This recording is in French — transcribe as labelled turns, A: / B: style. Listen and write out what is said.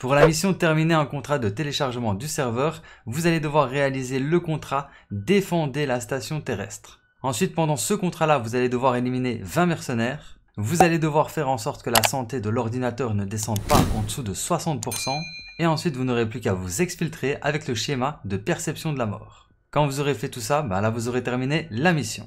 A: Pour la mission de terminer un contrat de téléchargement du serveur, vous allez devoir réaliser le contrat Défendez la station terrestre. Ensuite, pendant ce contrat-là, vous allez devoir éliminer 20 mercenaires. Vous allez devoir faire en sorte que la santé de l'ordinateur ne descende pas en dessous de 60%. Et ensuite, vous n'aurez plus qu'à vous exfiltrer avec le schéma de perception de la mort. Quand vous aurez fait tout ça, bah là vous aurez terminé la mission.